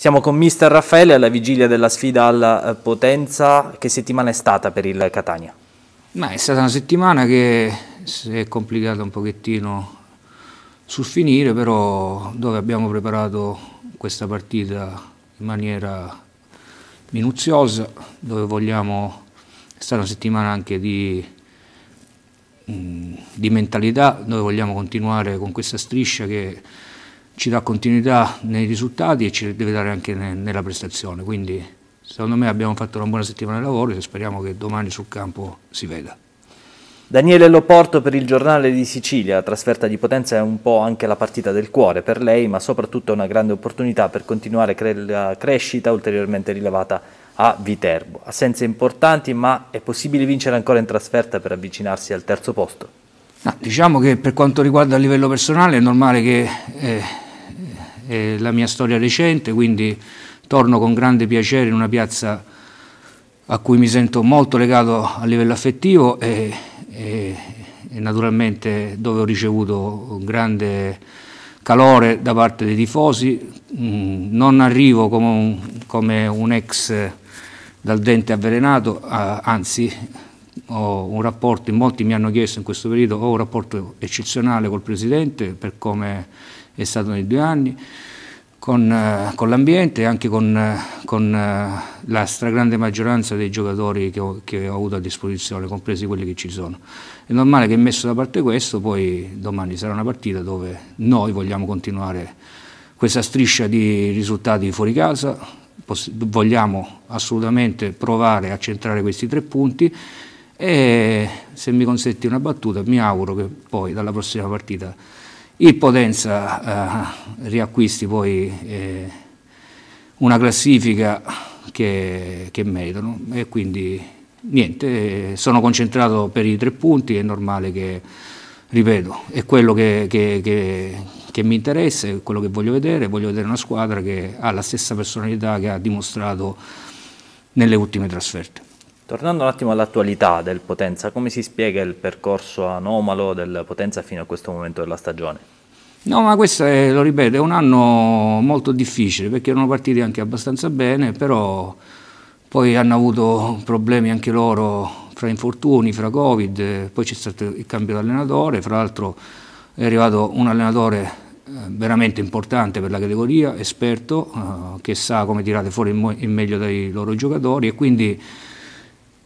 Siamo con mister Raffaele alla vigilia della sfida alla eh, Potenza. Che settimana è stata per il Catania? Ma è stata una settimana che si è complicata un pochettino sul finire, però dove abbiamo preparato questa partita in maniera minuziosa, dove vogliamo... È stata una settimana anche di, mm, di mentalità, dove vogliamo continuare con questa striscia che ci dà continuità nei risultati e ci deve dare anche ne, nella prestazione. Quindi secondo me abbiamo fatto una buona settimana di lavoro e speriamo che domani sul campo si veda. Daniele Loporto per il giornale di Sicilia, la trasferta di Potenza è un po' anche la partita del cuore per lei, ma soprattutto è una grande opportunità per continuare cre la crescita ulteriormente rilevata a Viterbo. Assenze importanti, ma è possibile vincere ancora in trasferta per avvicinarsi al terzo posto? No, diciamo che per quanto riguarda il livello personale è normale che eh, eh, è la mia storia recente, quindi torno con grande piacere in una piazza a cui mi sento molto legato a livello affettivo e, e, e naturalmente dove ho ricevuto un grande calore da parte dei tifosi. Mm, non arrivo come un, come un ex dal dente avvelenato, anzi ho un rapporto, in molti mi hanno chiesto in questo periodo, ho un rapporto eccezionale col Presidente per come è stato nei due anni, con, eh, con l'ambiente e anche con, eh, con, eh, la stragrande maggioranza dei giocatori che ho, che ho, avuto a disposizione, compresi quelli che ci sono. È normale che messo da parte questo, poi domani sarà una partita dove noi vogliamo continuare questa striscia di risultati fuori casa, vogliamo assolutamente provare a centrare questi tre punti e se mi consenti una battuta mi auguro che poi dalla prossima partita il Potenza eh, riacquisti poi eh, una classifica che, che, meritano e quindi niente, sono concentrato per i tre punti, è normale che, ripeto, è quello che, che, che mi interessa, è quello che voglio vedere, voglio vedere una squadra che ha la stessa personalità che ha dimostrato nelle ultime trasferte. Tornando un attimo all'attualità del Potenza, come si spiega il percorso anomalo del Potenza fino a questo momento della stagione? No, ma questo è, lo ripeto, è un anno molto difficile perché erano partiti anche abbastanza bene, però poi hanno avuto problemi anche loro fra infortuni, fra Covid, poi c'è stato il cambio di allenatore, fra l'altro è arrivato un allenatore eh, veramente importante per la categoria, esperto, eh, che sa come tirare fuori il meglio dai loro giocatori e quindi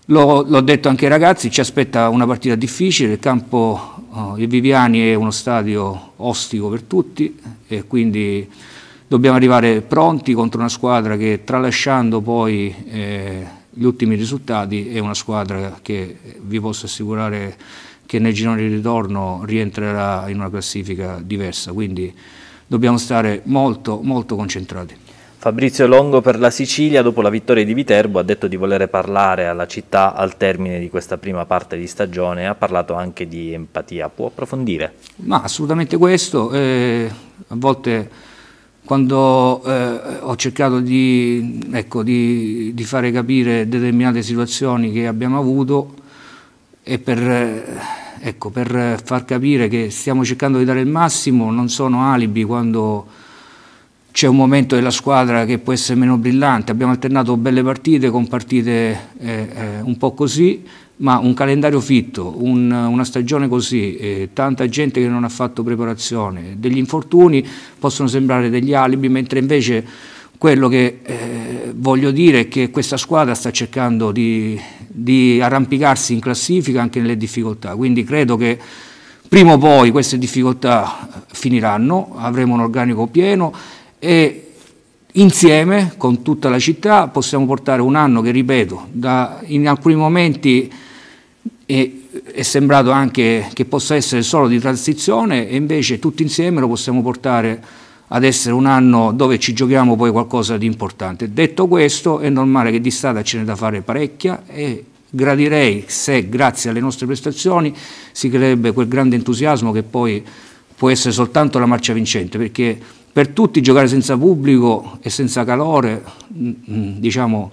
L'ho detto anche ai ragazzi, ci aspetta una partita difficile, il campo uh, eh, di Viviani è uno stadio ostico per tutti e quindi dobbiamo arrivare pronti contro una squadra che tralasciando poi eh, gli ultimi risultati è una squadra che vi posso assicurare che nel girone di ritorno rientrerà in una classifica diversa, quindi dobbiamo stare molto molto concentrati. Fabrizio Longo per la Sicilia, dopo la vittoria di Viterbo, ha detto di volere parlare alla città al termine di questa prima parte di stagione, ha parlato anche di empatia, può approfondire? Ma assolutamente questo, eh, a volte quando eh, ho cercato di, ecco, di, di, fare capire determinate situazioni che abbiamo avuto e per, eh, ecco, per far capire che stiamo cercando di dare il massimo, non sono alibi quando c'è un momento della squadra che può essere meno brillante, abbiamo alternato belle partite con partite eh, eh, un po' così, ma un calendario fitto, un, una stagione così, eh, tanta gente che non ha fatto preparazione, degli infortuni possono sembrare degli alibi, mentre invece quello che eh, voglio dire è che questa squadra sta cercando di, di arrampicarsi in classifica anche nelle difficoltà, quindi credo che prima o poi queste difficoltà finiranno, avremo un organico pieno e insieme con tutta la città possiamo portare un anno che, ripeto, da, in alcuni momenti è, è sembrato anche che possa essere solo di transizione e invece tutti insieme lo possiamo portare ad essere un anno dove ci giochiamo poi qualcosa di importante. Detto questo è normale che di strada ce n'è da fare parecchia e gradirei se grazie alle nostre prestazioni si creerebbe quel grande entusiasmo che poi può essere soltanto la marcia vincente perché per tutti giocare senza pubblico e senza calore mm, mm, diciamo,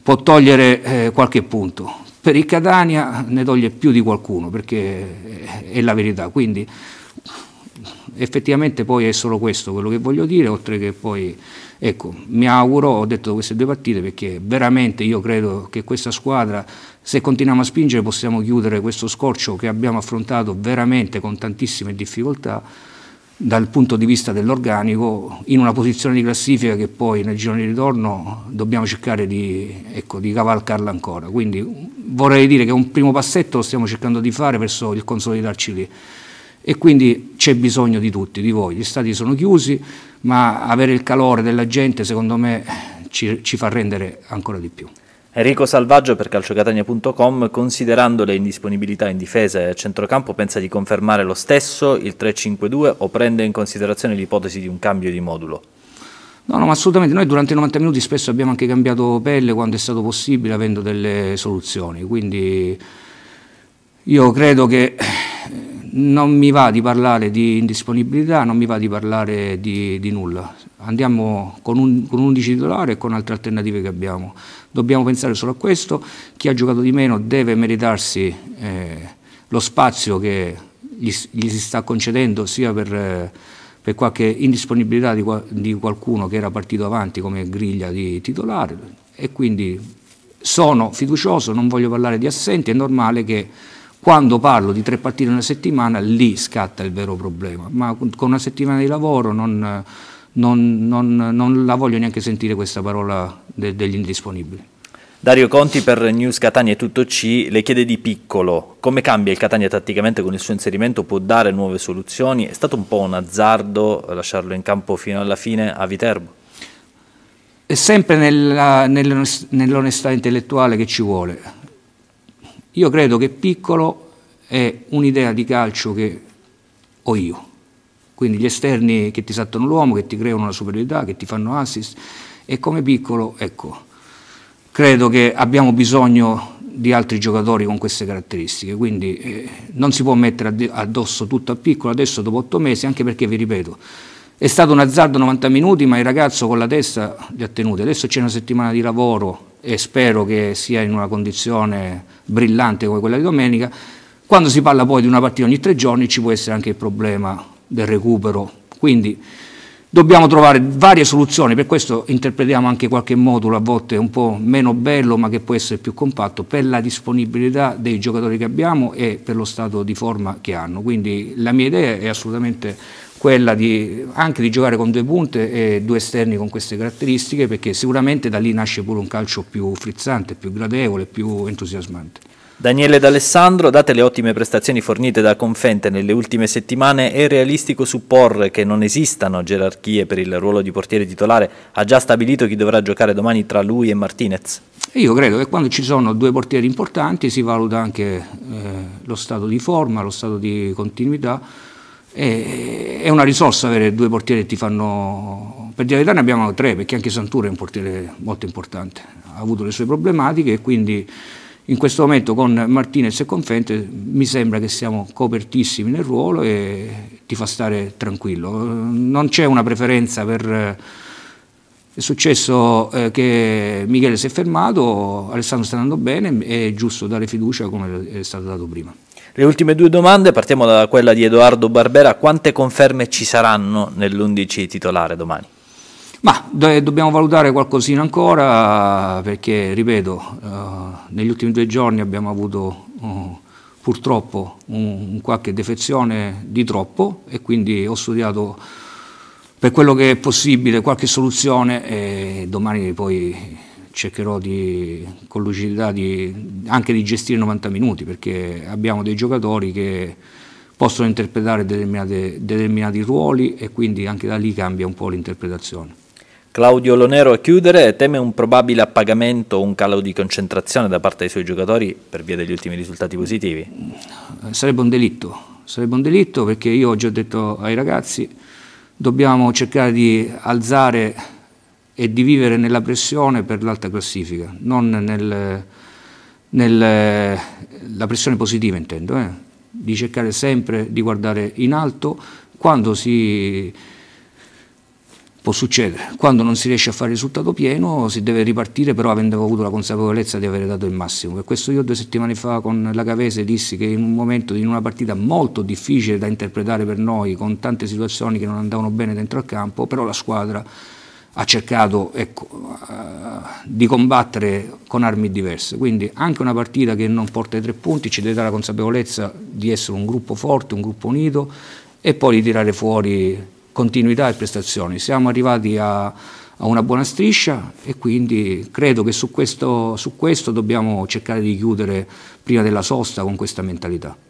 può togliere eh, qualche punto. Per il Catania ne toglie più di qualcuno, perché è la verità. Quindi effettivamente poi è solo questo quello che voglio dire, oltre che poi, ecco, mi auguro, ho detto queste due partite, perché veramente io credo che questa squadra, se continuiamo a spingere, possiamo chiudere questo scorcio che abbiamo affrontato veramente con tantissime difficoltà dal punto di vista dell'organico in una posizione di classifica che poi nel giro di ritorno dobbiamo cercare di, ecco, di, cavalcarla ancora. Quindi vorrei dire che un primo passetto lo stiamo cercando di fare verso il consolidarci lì e quindi c'è bisogno di tutti, di voi. Gli stati sono chiusi, ma avere il calore della gente secondo me ci, ci fa rendere ancora di più. Enrico Salvaggio per calciocatania.com considerando le indisponibilità in difesa e a centrocampo pensa di confermare lo stesso il 3-5-2 o prende in considerazione l'ipotesi di un cambio di modulo? No, no, assolutamente. Noi durante i 90 minuti spesso abbiamo anche cambiato pelle quando è stato possibile, avendo delle soluzioni. Quindi io credo che non mi va di parlare di indisponibilità, non mi va di parlare di, di nulla. Andiamo con, un, con 11 titolari e con altre alternative che abbiamo. Dobbiamo pensare solo a questo. Chi ha giocato di meno deve meritarsi eh, lo spazio che gli, gli, si sta concedendo sia per, eh, per qualche indisponibilità di, di qualcuno che era partito avanti come griglia di titolare e quindi sono fiducioso, non voglio parlare di assenti, è normale che quando parlo di tre partite in una settimana, lì scatta il vero problema, ma con una settimana di lavoro non, non, non, non la voglio neanche sentire questa parola de, degli indisponibili. Dario Conti per News Catania e tutto C le chiede di piccolo come cambia il Catania tatticamente con il suo inserimento, può dare nuove soluzioni, è stato un po' un azzardo lasciarlo in campo fino alla fine a Viterbo? È sempre nell'onestà intellettuale che ci vuole. Io credo che piccolo è un'idea di calcio che ho io. Quindi gli esterni che ti saltano l'uomo, che ti creano la superiorità, che ti fanno assist. E come piccolo, ecco, credo che abbiamo bisogno di altri giocatori con queste caratteristiche, quindi eh, non si può mettere addosso tutto a piccolo adesso dopo otto mesi, anche perché vi ripeto, è stato un azzardo 90 minuti, ma il ragazzo con la testa li ha tenuti, adesso c'è una settimana di lavoro, e spero che sia in una condizione brillante come quella di domenica. Quando si parla poi di una partita ogni tre giorni ci può essere anche il problema del recupero, quindi dobbiamo trovare varie soluzioni, per questo interpretiamo anche qualche modulo a volte un po' meno bello ma che può essere più compatto per la disponibilità dei giocatori che abbiamo e per lo stato di forma che hanno, quindi la mia idea è assolutamente quella di, anche di giocare con due punte e due esterni con queste caratteristiche perché sicuramente da lì nasce pure un calcio più frizzante, più gradevole, più entusiasmante. Daniele D'Alessandro, date le ottime prestazioni fornite da Confente nelle ultime settimane, è realistico supporre che non esistano gerarchie per il ruolo di portiere titolare? Ha già stabilito chi dovrà giocare domani tra lui e Martinez? Io credo che quando ci sono due portieri importanti si valuta anche eh, lo stato di forma, lo stato di continuità è una risorsa avere due portieri che ti fanno... Per dire ne abbiamo tre, perché anche Santura è un portiere molto importante, ha avuto le sue problematiche e quindi in questo momento con Martinez e con Fente mi sembra che siamo copertissimi nel ruolo e ti fa stare tranquillo. Non c'è una preferenza per... È successo eh, che Michele si è fermato, Alessandro sta andando bene, è giusto dare fiducia come è stato dato prima. Le ultime due domande, partiamo da quella di Edoardo Barbera, quante conferme ci saranno nell'11 titolare domani? Ma do- dobbiamo valutare qualcosina ancora perché, ripeto, eh, negli ultimi due giorni abbiamo avuto eh, purtroppo un, un qualche defezione di troppo e quindi ho studiato per quello che è possibile qualche soluzione e domani poi cercherò di, con lucidità di, anche di gestire 90 minuti perché abbiamo dei giocatori che possono interpretare determinati ruoli e quindi anche da lì cambia un po' l'interpretazione. Claudio Lonero a chiudere teme un probabile appagamento o un calo di concentrazione da parte dei suoi giocatori per via degli ultimi risultati positivi? Sarebbe un delitto, sarebbe un delitto perché io ho già detto ai ragazzi dobbiamo cercare di alzare e di vivere nella pressione per l'alta classifica, non nel, nel, la pressione positiva intendo, eh? di cercare sempre di guardare in alto quando si può succedere, quando non si riesce a fare il risultato pieno si deve ripartire però avendo avuto la consapevolezza di avere dato il massimo. Per questo io due settimane fa con la Cavese dissi che in un momento in una partita molto difficile da interpretare per noi, con tante situazioni che non andavano bene dentro al campo, però la squadra ha cercato ecco, eh, di combattere con armi diverse, quindi anche una partita che non porta i tre punti ci deve dare la consapevolezza di essere un gruppo forte, un gruppo unito e poi di tirare fuori continuità e prestazioni. Siamo arrivati a, a una buona striscia e quindi credo che su questo, su questo dobbiamo cercare di chiudere prima della sosta con questa mentalità.